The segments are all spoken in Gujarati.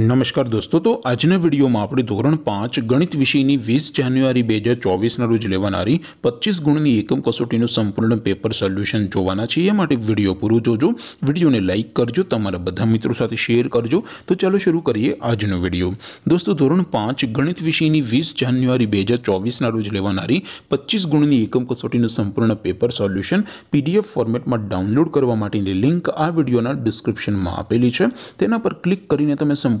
નમસ્કાર દોસ્તો તો આજના વિડીયોમાં આપણે ધોરણ પાંચ ગણિત વિષયની વીસ જાન્યુઆરી બે હજાર ચોવીસના રોજ લેવાનારી પચીસ ગુણની એકમ કસોટીનું સંપૂર્ણ પેપર સોલ્યુશન જોવાના છે એ માટે વિડીયો પૂરું જોજો વિડીયોને લાઇક કરજો તમારા બધા મિત્રો સાથે શેર કરજો તો ચાલો શરૂ કરીએ આજનો વિડીયો દોસ્તો ધોરણ પાંચ ગણિત વિષયની વીસ જાન્યુઆરી બે હજાર ચોવીસના રોજ લેવાનારી પચીસ ગુણની એકમ કસોટીનું સંપૂર્ણ પેપર સોલ્યુશન પીડીએફ ફોર્મેટમાં ડાઉનલોડ કરવા માટેની લિંક આ વિડીયોના ડિસ્ક્રિપ્શનમાં આપેલી છે તેના પર ક્લિક કરીને તમે સંપૂર્ણ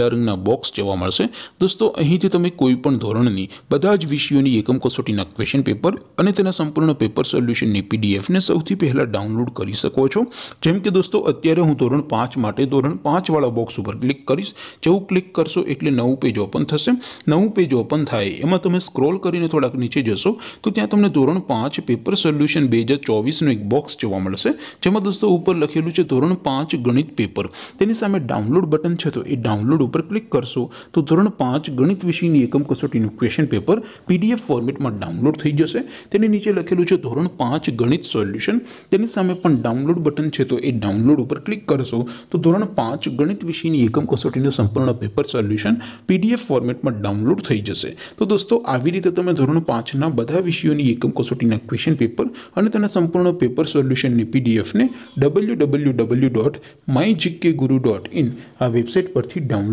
લરિંગનો બોક્સ જોવા મળશે દોસ્તો અહીંથી તમે કોઈપણ ધોરણની બધા જ વિષયોની એકમ કોસોટીના ક્વેશ્ચન પેપર અને તેના સંપૂર્ણ પેપર સોલ્યુશનની પીડીએફ ને સૌથી પહેલા ડાઉનલોડ કરી શકો છો જેમ કે દોસ્તો અત્યારે હું ધોરણ 5 માટે ધોરણ 5 વાળો બોક્સ ઉપર ક્લિક કરીશ જે હું ક્લિક કરશું એટલે નવું પેજ ઓપન થશે નવું પેજ ઓપન થાય એમાં તમે સ્ક્રોલ કરીને થોડક નીચે જશો તો ત્યાં તમને ધોરણ 5 પેપર સોલ્યુશન 2024 નો એક બોક્સ જોવા મળશે જેમાં દોસ્તો ઉપર લખેલું છે ધોરણ 5 ગણિત પેપર તેની સામે ડાઉનલોડ બટન છે તો એ ડાઉનલોડ ऊपर क्लिक करसो तो ધોરણ 5 ગણિત વિષયની એકમ કસોટીનું ક્વેશ્ચન પેપર પીડીએફ ફોર્મેટમાં ડાઉનલોડ થઈ જશે તેની નીચે લખેલું છે ધોરણ 5 ગણિત સોલ્યુશન તેની સામે પણ ડાઉનલોડ બટન છે તો એ ડાઉનલોડ ઉપર ક્લિક કરશો તો ધોરણ 5 ગણિત વિષયની એકમ કસોટીનું સંપૂર્ણ પેપર સોલ્યુશન પીડીએફ ફોર્મેટમાં ડાઉનલોડ થઈ જશે તો દોસ્તો આવી રીતે તમે ધોરણ 5 ના બધા વિષયોની એકમ કસોટીના ક્વેશ્ચન પેપર અને તેના સંપૂર્ણ પેપર સોલ્યુશનની પીડીએફ ને www.mygkguru.in આ વેબસાઈટ પરથી ડાઉનલોડ